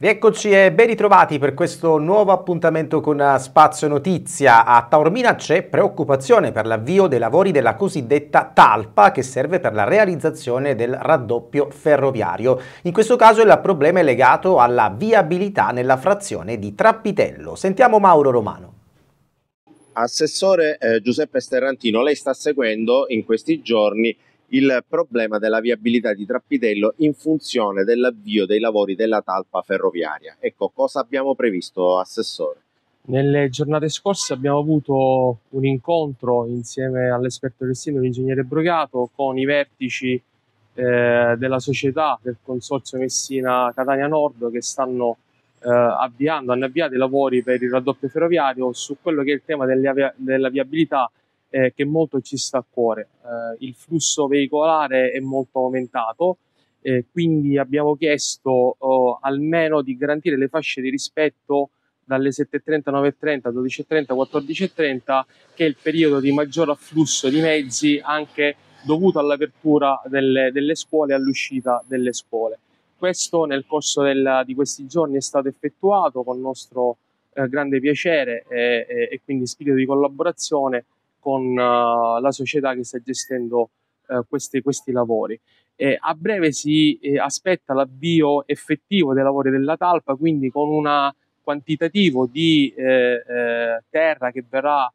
Rieccoci e ben ritrovati per questo nuovo appuntamento con eh, Spazio Notizia. A Taormina c'è preoccupazione per l'avvio dei lavori della cosiddetta talpa che serve per la realizzazione del raddoppio ferroviario. In questo caso il problema è legato alla viabilità nella frazione di Trappitello. Sentiamo Mauro Romano. Assessore eh, Giuseppe Sterrantino, lei sta seguendo in questi giorni il problema della viabilità di Trappitello in funzione dell'avvio dei lavori della talpa ferroviaria. Ecco, cosa abbiamo previsto, Assessore? Nelle giornate scorse abbiamo avuto un incontro insieme all'esperto del sito, l'ingegnere Brogato, con i vertici eh, della società del consorzio Messina Catania Nord che stanno eh, avviando, hanno avviato i lavori per il raddoppio ferroviario su quello che è il tema della viabilità eh, che molto ci sta a cuore. Eh, il flusso veicolare è molto aumentato, eh, quindi abbiamo chiesto oh, almeno di garantire le fasce di rispetto dalle 7.30, 9.30, 12.30, 14.30, che è il periodo di maggior afflusso di mezzi anche dovuto all'apertura delle, delle scuole e all'uscita delle scuole. Questo nel corso del, di questi giorni è stato effettuato con nostro eh, grande piacere e, eh, e, eh, e quindi spirito di collaborazione con eh, la società che sta gestendo eh, questi, questi, lavori. a breve si eh, aspetta l'avvio effettivo dei lavori della talpa, quindi con un quantitativo di terra che verrà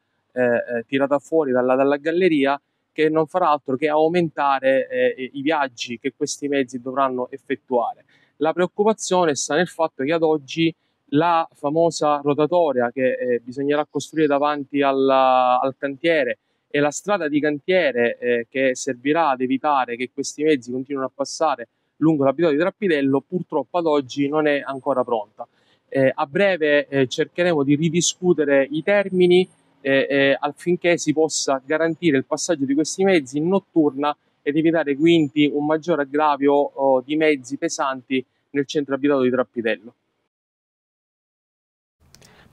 tirata fuori dalla, dalla galleria che non farà altro che aumentare eh, i viaggi che questi mezzi dovranno effettuare. La preoccupazione sta nel fatto che ad oggi la famosa rotatoria che eh, bisognerà costruire davanti alla, al cantiere e la strada di cantiere eh, che servirà ad evitare che questi mezzi continuino a passare lungo l'abitato di Trappidello purtroppo ad oggi non è ancora pronta. Eh, a breve eh, cercheremo di ridiscutere i termini eh, eh, affinché si possa garantire il passaggio di questi mezzi in notturna ed evitare quindi un maggior aggravio oh, di mezzi pesanti nel centro abitato di Trappidello.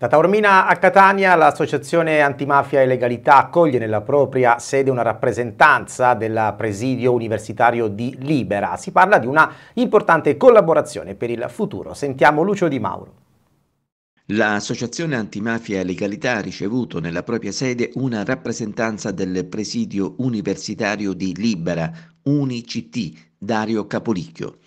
Da Taormina a Catania l'associazione Antimafia e Legalità accoglie nella propria sede una rappresentanza del presidio universitario di Libera. Si parla di una importante collaborazione per il futuro. Sentiamo Lucio Di Mauro. L'Associazione Antimafia e Legalità ha ricevuto nella propria sede una rappresentanza del presidio universitario di Libera, UNICT, Dario Capolicchio.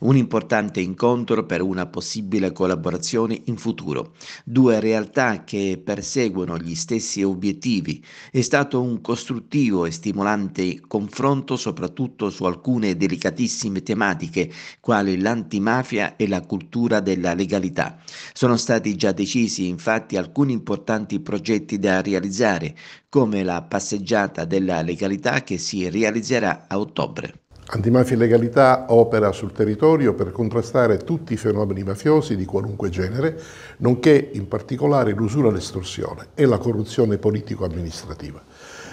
Un importante incontro per una possibile collaborazione in futuro. Due realtà che perseguono gli stessi obiettivi. È stato un costruttivo e stimolante confronto soprattutto su alcune delicatissime tematiche, quali l'antimafia e la cultura della legalità. Sono stati già decisi infatti alcuni importanti progetti da realizzare, come la passeggiata della legalità che si realizzerà a ottobre. Antimafia e Legalità opera sul territorio per contrastare tutti i fenomeni mafiosi di qualunque genere, nonché in particolare l'usura e l'estorsione e la corruzione politico-amministrativa.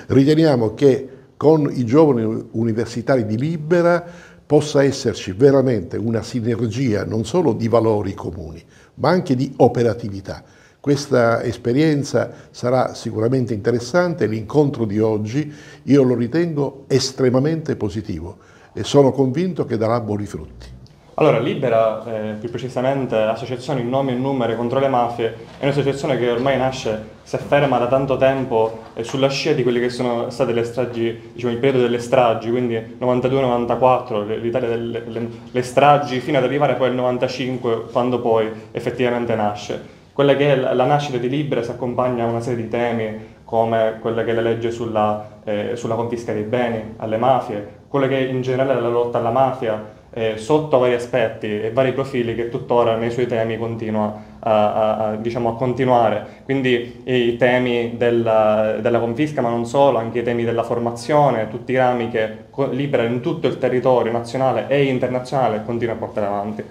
Riteniamo che con i giovani universitari di Libera possa esserci veramente una sinergia non solo di valori comuni, ma anche di operatività. Questa esperienza sarà sicuramente interessante, l'incontro di oggi io lo ritengo estremamente positivo e sono convinto che darà buoni frutti. Allora, Libera, eh, più precisamente Associazione in nome e numero contro le mafie, è un'associazione che ormai nasce, si afferma da tanto tempo eh, sulla scia di quelle che sono state le stragi, diciamo il periodo delle stragi, quindi 92-94, l'Italia delle le, le stragi, fino ad arrivare poi al 95, quando poi effettivamente nasce. Quella che è la, la nascita di Libera si accompagna a una serie di temi come quella che è la legge sulla, eh, sulla confisca dei beni alle mafie, quello che in generale è la lotta alla mafia, eh, sotto vari aspetti e vari profili che tuttora nei suoi temi continua a, a, a, diciamo, a continuare. Quindi i temi della, della, confisca, ma non solo, anche i temi della formazione, tutti i rami che co- libera in tutto il territorio nazionale e internazionale continua a portare avanti.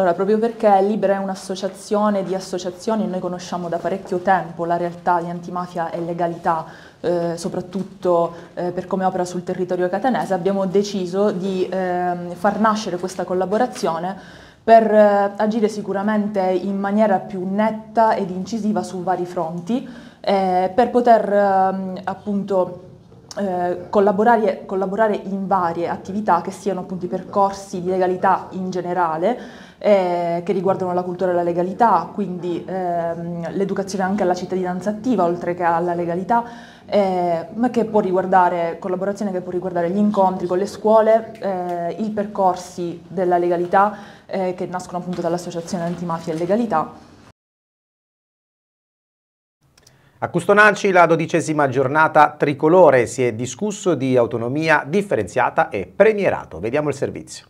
Allora, proprio perché Libera è un'associazione di associazioni, noi conosciamo da parecchio tempo la realtà di antimafia e legalità, eh, soprattutto eh, per come opera sul territorio catanese, abbiamo deciso di eh, far nascere questa collaborazione per eh, agire sicuramente in maniera più netta ed incisiva su vari fronti, eh, per poter ehm, appunto eh, collaborare, collaborare, in varie attività che siano appunto i percorsi di legalità in generale eh, che riguardano la cultura e la legalità, quindi ehm, l'educazione anche alla cittadinanza attiva oltre che alla legalità, eh, ma che può riguardare collaborazione che può riguardare gli incontri con le scuole, eh, i percorsi della legalità eh, che nascono appunto dall'Associazione Antimafia e Legalità. A Custonaci la dodicesima giornata tricolore si è discusso di autonomia differenziata e premierato. Vediamo il servizio.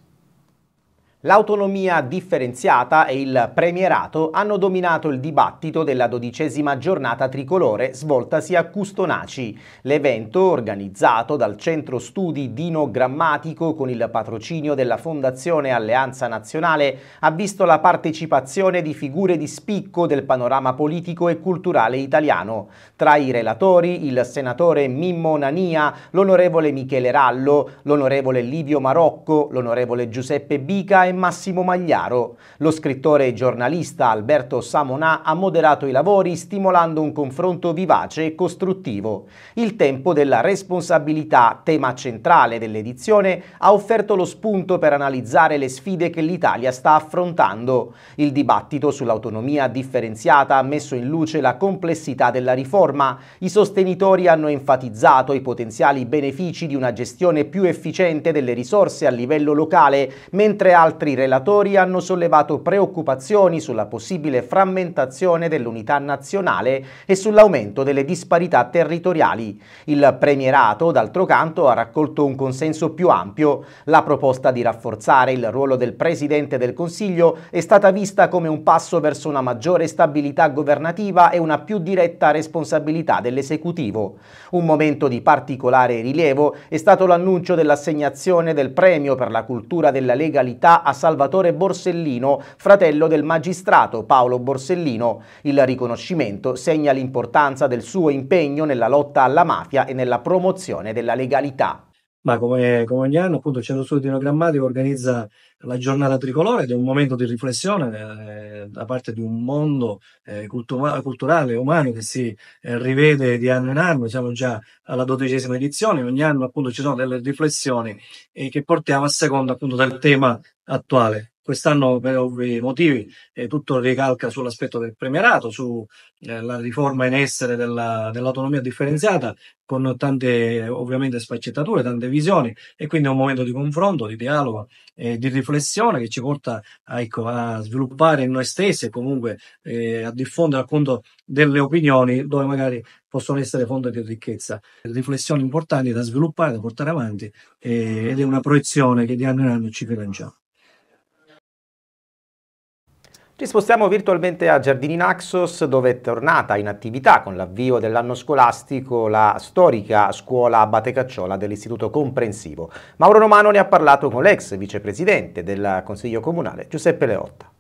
L'autonomia differenziata e il premierato hanno dominato il dibattito della dodicesima giornata tricolore svoltasi a Custonaci. L'evento, organizzato dal Centro Studi Dino Grammatico con il patrocinio della Fondazione Alleanza Nazionale, ha visto la partecipazione di figure di spicco del panorama politico e culturale italiano. Tra i relatori il senatore Mimmo Nania, l'onorevole Michele Rallo, l'onorevole Livio Marocco, l'onorevole Giuseppe Bica e e Massimo Magliaro. Lo scrittore e giornalista Alberto Samonà ha moderato i lavori stimolando un confronto vivace e costruttivo. Il tempo della responsabilità, tema centrale dell'edizione, ha offerto lo spunto per analizzare le sfide che l'Italia sta affrontando. Il dibattito sull'autonomia differenziata ha messo in luce la complessità della riforma. I sostenitori hanno enfatizzato i potenziali benefici di una gestione più efficiente delle risorse a livello locale, mentre altri altri relatori hanno sollevato preoccupazioni sulla possibile frammentazione dell'unità nazionale e sull'aumento delle disparità territoriali. Il premierato, d'altro canto, ha raccolto un consenso più ampio. La proposta di rafforzare il ruolo del Presidente del Consiglio è stata vista come un passo verso una maggiore stabilità governativa e una più diretta responsabilità dell'esecutivo. Un momento di particolare rilievo è stato l'annuncio dell'assegnazione del premio per la cultura della legalità a Salvatore Borsellino, fratello del magistrato Paolo Borsellino. Il riconoscimento segna l'importanza del suo impegno nella lotta alla mafia e nella promozione della legalità. Ma come, come ogni anno, appunto, il Centro Studi Dinogrammatico organizza la giornata tricolore ed è un momento di riflessione eh, da parte di un mondo eh, cultu- culturale, umano, che si eh, rivede di anno in anno. Siamo già alla dodicesima edizione, ogni anno appunto ci sono delle riflessioni eh, che portiamo a seconda appunto del tema attuale. Quest'anno per ovvi motivi eh, tutto ricalca sull'aspetto del premierato, sulla eh, riforma in essere della, dell'autonomia differenziata, con tante ovviamente sfaccettature, tante visioni e quindi è un momento di confronto, di dialogo, eh, di riflessione che ci porta a, ecco, a sviluppare in noi stessi e comunque eh, a diffondere appunto delle opinioni dove magari possono essere fonte di ricchezza. Riflessioni importanti da sviluppare, da portare avanti eh, ed è una proiezione che di anno in anno ci rilanciamo. Ci spostiamo virtualmente a Giardini Naxos dove è tornata in attività con l'avvio dell'anno scolastico la storica scuola Abate Cacciola dell'Istituto Comprensivo. Mauro Romano ne ha parlato con l'ex vicepresidente del Consiglio Comunale Giuseppe Leotta.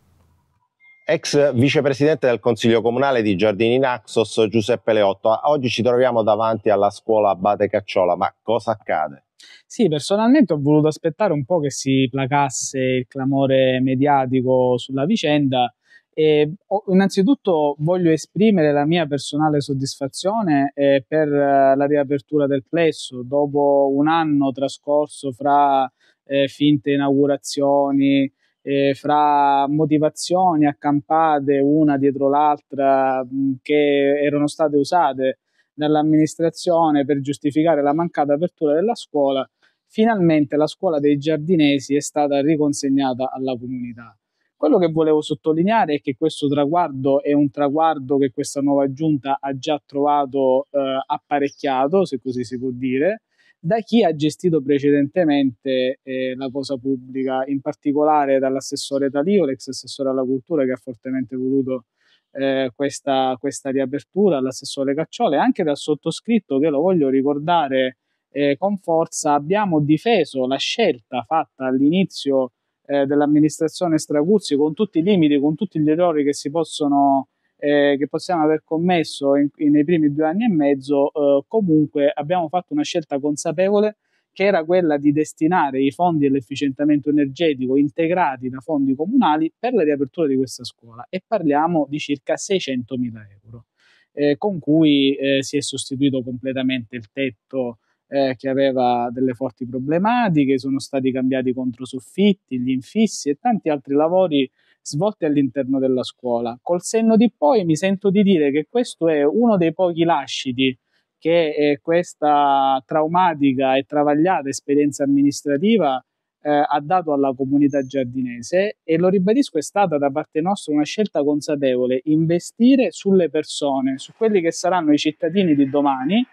Ex vicepresidente del Consiglio Comunale di Giardini Naxos Giuseppe Leotta, oggi ci troviamo davanti alla scuola Abate Cacciola, ma cosa accade? Sì, personalmente ho voluto aspettare un po' che si placasse il clamore mediatico sulla vicenda. E innanzitutto voglio esprimere la mia personale soddisfazione eh, per eh, la riapertura del plesso dopo un anno trascorso fra eh, finte inaugurazioni, eh, fra motivazioni accampate una dietro l'altra mm, che erano state usate dall'amministrazione per giustificare la mancata apertura della scuola, finalmente la scuola dei giardinesi è stata riconsegnata alla comunità. Quello che volevo sottolineare è che questo traguardo è un traguardo che questa nuova giunta ha già trovato eh, apparecchiato, se così si può dire, da chi ha gestito precedentemente eh, la cosa pubblica, in particolare dall'assessore Talio, l'ex assessore alla cultura che ha fortemente voluto eh, questa, questa, riapertura all'assessore e anche dal sottoscritto che lo voglio ricordare eh, con forza, abbiamo difeso la scelta fatta all'inizio eh, dell'amministrazione Straguzzi con tutti i limiti, con tutti gli errori che si possono eh, che possiamo aver commesso in, in, nei primi due anni e mezzo, eh, comunque abbiamo fatto una scelta consapevole che era quella di destinare i fondi dell'efficientamento energetico integrati da fondi comunali per la riapertura di questa scuola e parliamo di circa 600 mila euro, eh, con cui eh, si è sostituito completamente il tetto eh, che aveva delle forti problematiche, sono stati cambiati i controsoffitti, gli infissi e tanti altri lavori svolti all'interno della scuola. Col senno di poi mi sento di dire che questo è uno dei pochi lasciti che eh, questa traumatica e travagliata esperienza amministrativa eh, ha dato alla comunità giardinese e lo ribadisco è stata da parte nostra una scelta consapevole investire sulle persone, su quelli che saranno i cittadini di domani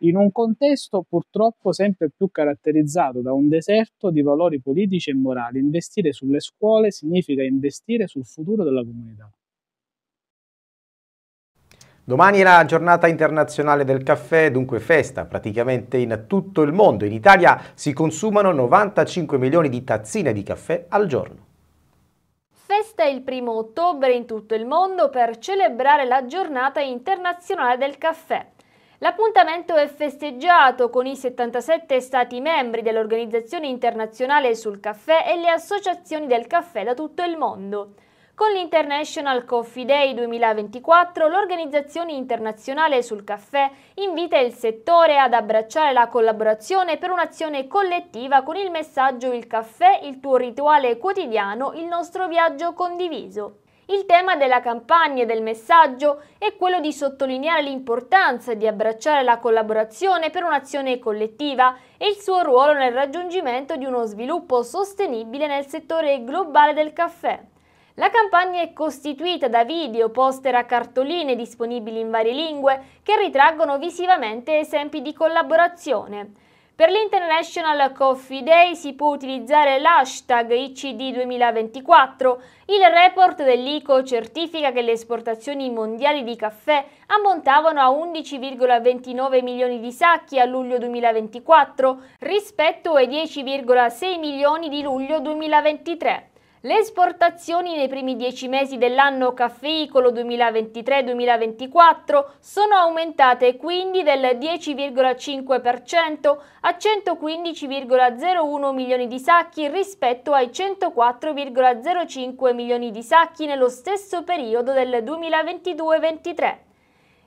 in un contesto purtroppo sempre più caratterizzato da un deserto di valori politici e morali. Investire sulle scuole significa investire sul futuro della comunità. Domani è la giornata internazionale del caffè, dunque festa praticamente in tutto il mondo. In Italia si consumano 95 milioni di tazzine di caffè al giorno. Festa il primo ottobre in tutto il mondo per celebrare la giornata internazionale del caffè. L'appuntamento è festeggiato con i 77 Stati membri dell'Organizzazione internazionale sul caffè e le associazioni del caffè da tutto il mondo. Con l'International Coffee Day 2024, l'organizzazione internazionale sul caffè invita il settore ad abbracciare la collaborazione per un'azione collettiva con il messaggio Il caffè, il tuo rituale quotidiano, il nostro viaggio condiviso. Il tema della campagna e del messaggio è quello di sottolineare l'importanza di abbracciare la collaborazione per un'azione collettiva e il suo ruolo nel raggiungimento di uno sviluppo sostenibile nel settore globale del caffè. La campagna è costituita da video, poster a cartoline disponibili in varie lingue che ritraggono visivamente esempi di collaborazione. Per l'International Coffee Day si può utilizzare l'hashtag ICD 2024. Il report dell'ICO certifica che le esportazioni mondiali di caffè ammontavano a 11,29 milioni di sacchi a luglio 2024 rispetto ai 10,6 milioni di luglio 2023. Le esportazioni nei primi dieci mesi dell'anno caffeicolo 2023-2024 sono aumentate quindi del 10,5% a 115,01 milioni di sacchi rispetto ai 104,05 milioni di sacchi nello stesso periodo del 2022-23.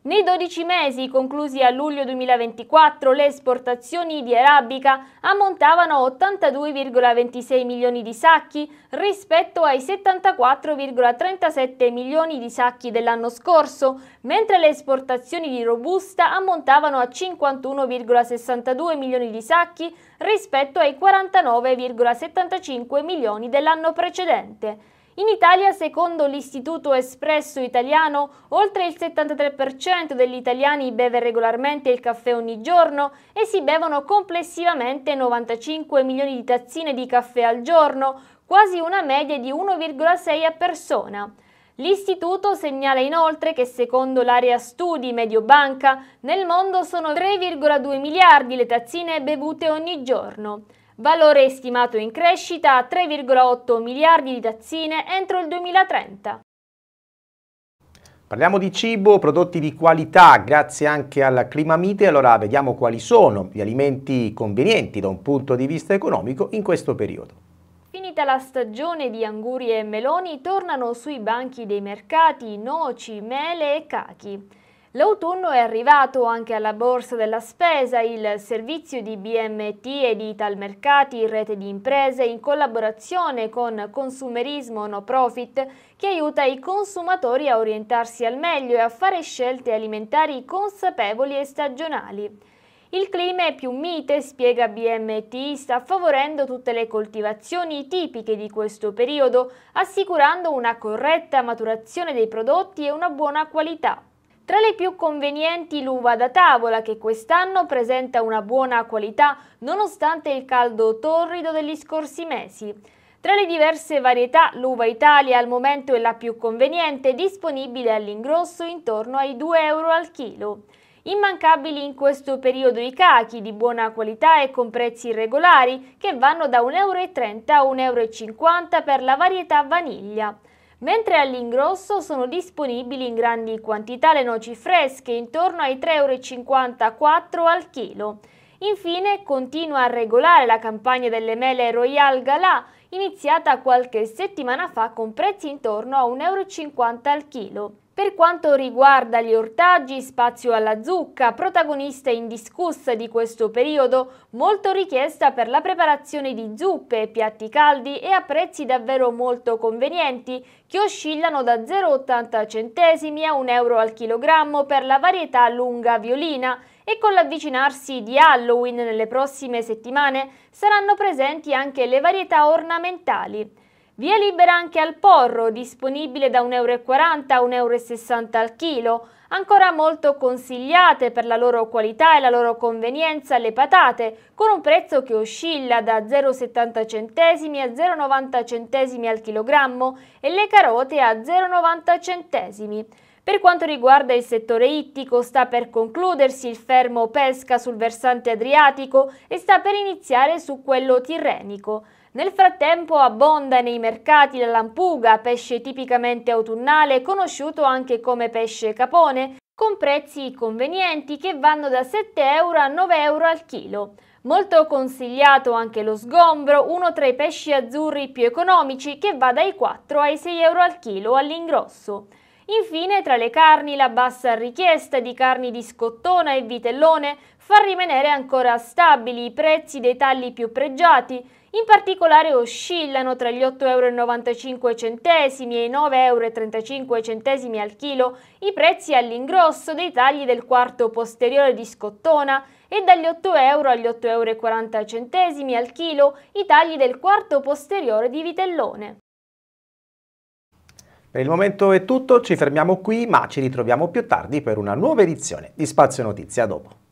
Nei 12 mesi conclusi a luglio 2024 le esportazioni di arabica ammontavano a 82,26 milioni di sacchi rispetto ai 74,37 milioni di sacchi dell'anno scorso, mentre le esportazioni di robusta ammontavano a 51,62 milioni di sacchi rispetto ai 49,75 milioni dell'anno precedente. In Italia, secondo l'Istituto Espresso Italiano, oltre il 73% degli italiani beve regolarmente il caffè ogni giorno e si bevono complessivamente 95 milioni di tazzine di caffè al giorno, quasi una media di 1,6 a persona. L'istituto segnala inoltre che secondo l'area studi Mediobanca nel mondo sono 3,2 miliardi le tazzine bevute ogni giorno valore stimato in crescita a 3,8 miliardi di tazzine entro il 2030. Parliamo di cibo, prodotti di qualità, grazie anche al Climamite. Allora vediamo quali sono gli alimenti convenienti da un punto di vista economico in questo periodo. Finita la stagione di angurie e meloni, tornano sui banchi dei mercati noci, mele e cachi. L'autunno è arrivato anche alla borsa della spesa, il servizio di BMT e di Italmercati, rete di imprese, in collaborazione con Consumerismo No Profit, che aiuta i consumatori a orientarsi al meglio e a fare scelte alimentari consapevoli e stagionali. Il clima è più mite, spiega BMT, sta favorendo tutte le coltivazioni tipiche di questo periodo, assicurando una corretta maturazione dei prodotti e una buona qualità. Tra le più convenienti l'uva da tavola che quest'anno presenta una buona qualità nonostante il caldo torrido degli scorsi mesi. Tra le diverse varietà l'uva Italia al momento è la più conveniente disponibile all'ingrosso intorno ai 2 euro al chilo. Immancabili in questo periodo i cachi di buona qualità e con prezzi regolari che vanno da 1,30 a 1,50 euro per la varietà vaniglia. Mentre all'ingrosso sono disponibili in grandi quantità le noci fresche, intorno ai 3,54 euro al chilo. Infine continua a regolare la campagna delle mele Royal Galà, iniziata qualche settimana fa con prezzi intorno a 1,50 euro al chilo. Per quanto riguarda gli ortaggi, spazio alla zucca, protagonista indiscussa di questo periodo, molto richiesta per la preparazione di zuppe, piatti caldi e a prezzi davvero molto convenienti, che oscillano da 0,80 centesimi a 1 euro al chilogrammo per la varietà lunga violina e con l'avvicinarsi di Halloween nelle prossime settimane saranno presenti anche le varietà ornamentali. Via libera anche al porro, disponibile da 1,40 euro a 1,60 euro al chilo, ancora molto consigliate per la loro qualità e la loro convenienza le patate, con un prezzo che oscilla da 0,70 centesimi a 0,90 centesimi al chilogrammo e le carote a 0,90 centesimi. Per quanto riguarda il settore ittico sta per concludersi il fermo pesca sul versante adriatico e sta per iniziare su quello tirrenico. Nel frattempo abbonda nei mercati la lampuga, pesce tipicamente autunnale conosciuto anche come pesce capone, con prezzi convenienti che vanno da 7 euro a 9 euro al chilo. Molto consigliato anche lo sgombro, uno tra i pesci azzurri più economici che va dai 4 ai 6 euro al chilo all'ingrosso. Infine, tra le carni, la bassa richiesta di carni di scottona e vitellone fa rimanere ancora stabili i prezzi dei tagli più pregiati, in particolare oscillano tra gli 8,95 euro e i 9,35 euro al chilo i prezzi all'ingrosso dei tagli del quarto posteriore di scottona e dagli 8 euro agli 8,40 euro al chilo i tagli del quarto posteriore di vitellone. Per il momento è tutto, ci fermiamo qui ma ci ritroviamo più tardi per una nuova edizione di Spazio Notizia dopo.